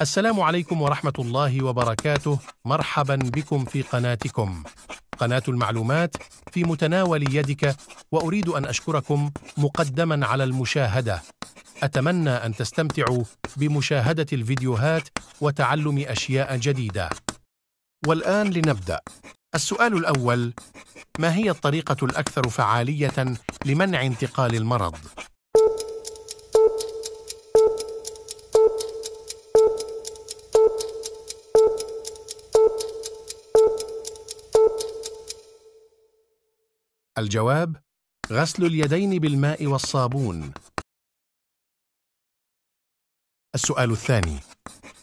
السلام عليكم ورحمة الله وبركاته مرحبا بكم في قناتكم قناة المعلومات في متناول يدك وأريد أن أشكركم مقدما على المشاهدة أتمنى أن تستمتعوا بمشاهدة الفيديوهات وتعلم أشياء جديدة والآن لنبدأ السؤال الأول ما هي الطريقة الأكثر فعالية لمنع انتقال المرض؟ الجواب غسل اليدين بالماء والصابون السؤال الثاني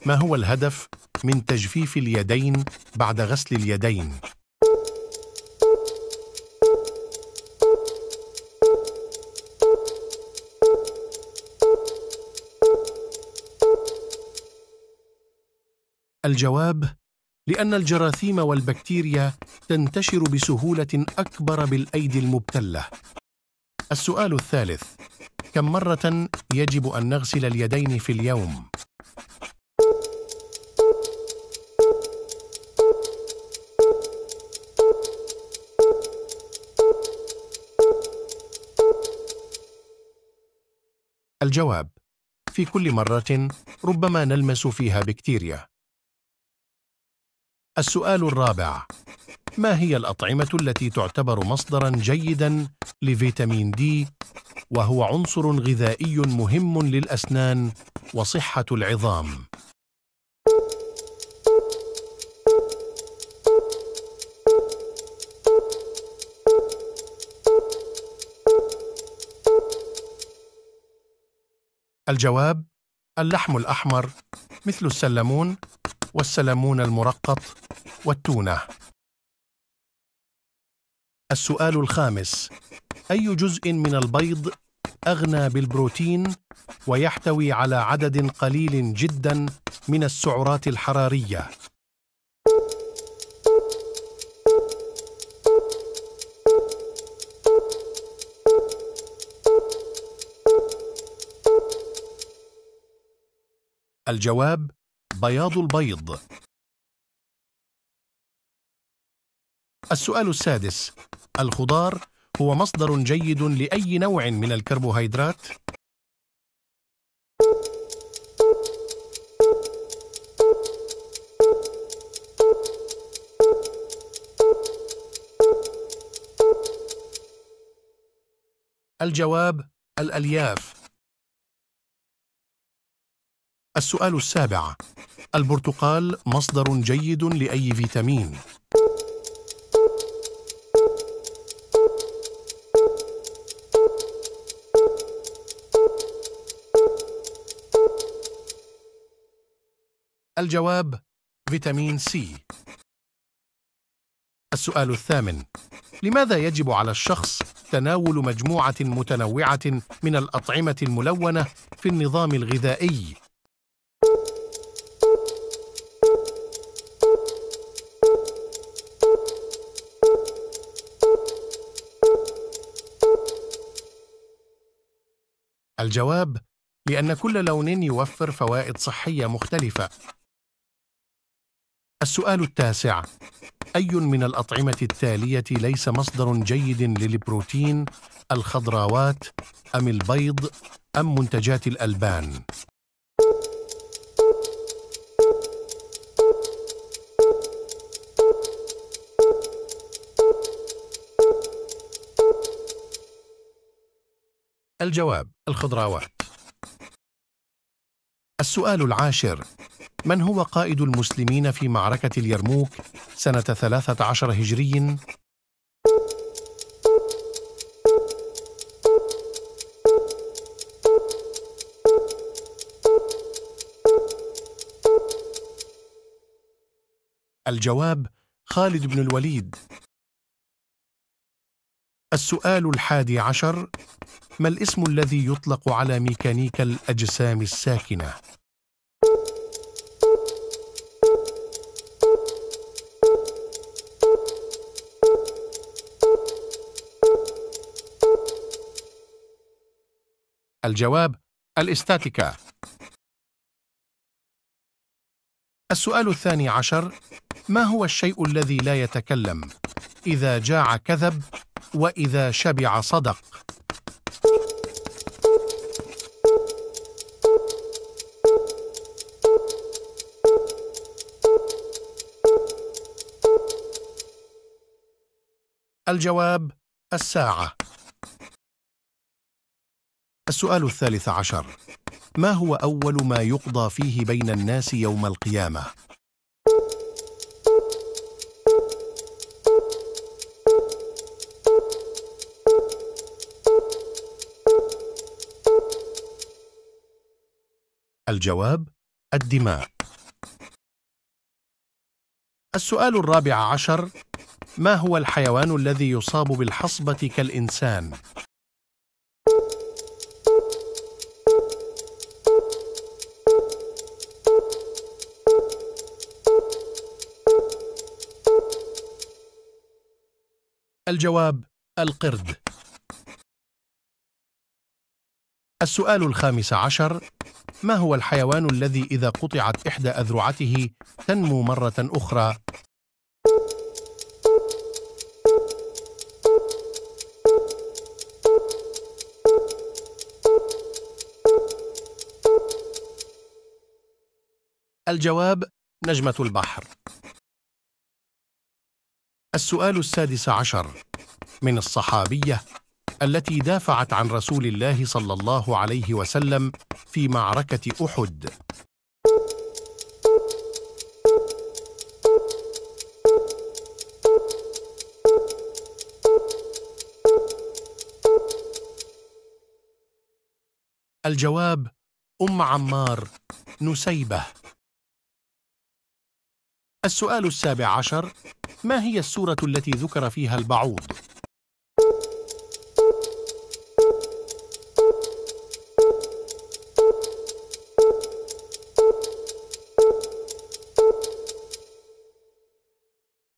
ما هو الهدف من تجفيف اليدين بعد غسل اليدين الجواب لان الجراثيم والبكتيريا تنتشر بسهوله اكبر بالايدي المبتله السؤال الثالث كم مره يجب ان نغسل اليدين في اليوم الجواب في كل مره ربما نلمس فيها بكتيريا السؤال الرابع ما هي الأطعمة التي تعتبر مصدرا جيدا لفيتامين دي وهو عنصر غذائي مهم للأسنان وصحة العظام؟ الجواب اللحم الأحمر مثل السلمون والسلمون المرقط والتونة السؤال الخامس أي جزء من البيض أغنى بالبروتين ويحتوي على عدد قليل جدا من السعرات الحرارية؟ الجواب بياض البيض السؤال السادس الخضار هو مصدر جيد لأي نوع من الكربوهيدرات؟ الجواب الألياف السؤال السابع البرتقال مصدر جيد لأي فيتامين؟ الجواب فيتامين سي السؤال الثامن لماذا يجب على الشخص تناول مجموعة متنوعة من الأطعمة الملونة في النظام الغذائي؟ الجواب لأن كل لون يوفر فوائد صحية مختلفة السؤال التاسع أي من الأطعمة التالية ليس مصدر جيد للبروتين الخضراوات أم البيض أم منتجات الألبان؟ الجواب الخضراوات السؤال العاشر من هو قائد المسلمين في معركة اليرموك سنة 13 هجري؟ الجواب خالد بن الوليد السؤال الحادي عشر ما الاسم الذي يطلق على ميكانيكا الأجسام الساكنة؟ الجواب الاستاتيكا السؤال الثاني عشر ما هو الشيء الذي لا يتكلم إذا جاع كذب وإذا شبع صدق الجواب الساعة السؤال الثالث عشر ما هو أول ما يقضى فيه بين الناس يوم القيامة؟ الجواب الدماء السؤال الرابع عشر ما هو الحيوان الذي يصاب بالحصبة كالإنسان؟ الجواب القرد السؤال الخامس عشر ما هو الحيوان الذي إذا قطعت إحدى أذرعته تنمو مرة أخرى؟ الجواب نجمة البحر السؤال السادس عشر من الصحابية التي دافعت عن رسول الله صلى الله عليه وسلم في معركة أحد الجواب أم عمار نسيبة السؤال السابع عشر ما هي السورة التي ذكر فيها البعوض؟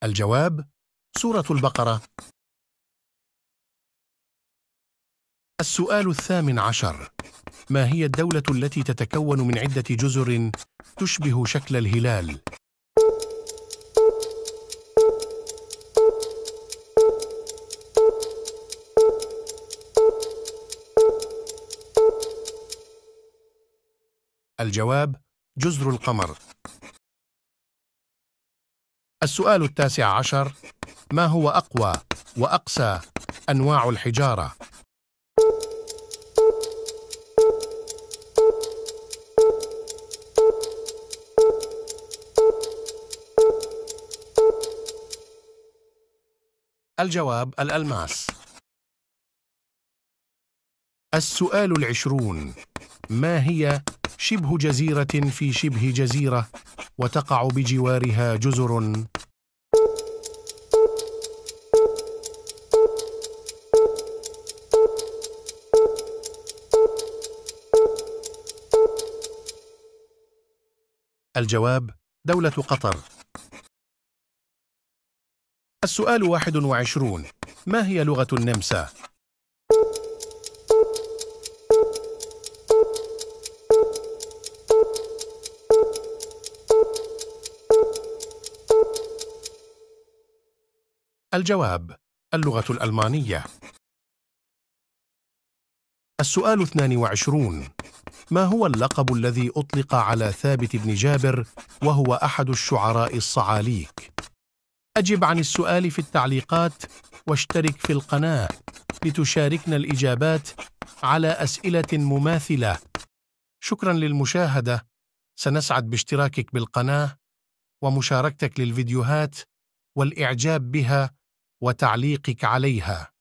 الجواب سورة البقرة السؤال الثامن عشر ما هي الدولة التي تتكون من عدة جزر تشبه شكل الهلال؟ الجواب جزر القمر السؤال التاسع عشر ما هو أقوى وأقسى أنواع الحجارة؟ الجواب الألماس السؤال العشرون ما هي شبه جزيرة في شبه جزيرة وتقع بجوارها جزر الجواب دولة قطر السؤال 21 ما هي لغة النمسا؟ الجواب اللغة الألمانية السؤال 22 ما هو اللقب الذي أطلق على ثابت بن جابر وهو أحد الشعراء الصعاليك؟ أجب عن السؤال في التعليقات واشترك في القناة لتشاركنا الإجابات على أسئلة مماثلة شكرا للمشاهدة سنسعد باشتراكك بالقناة ومشاركتك للفيديوهات والإعجاب بها وتعليقك عليها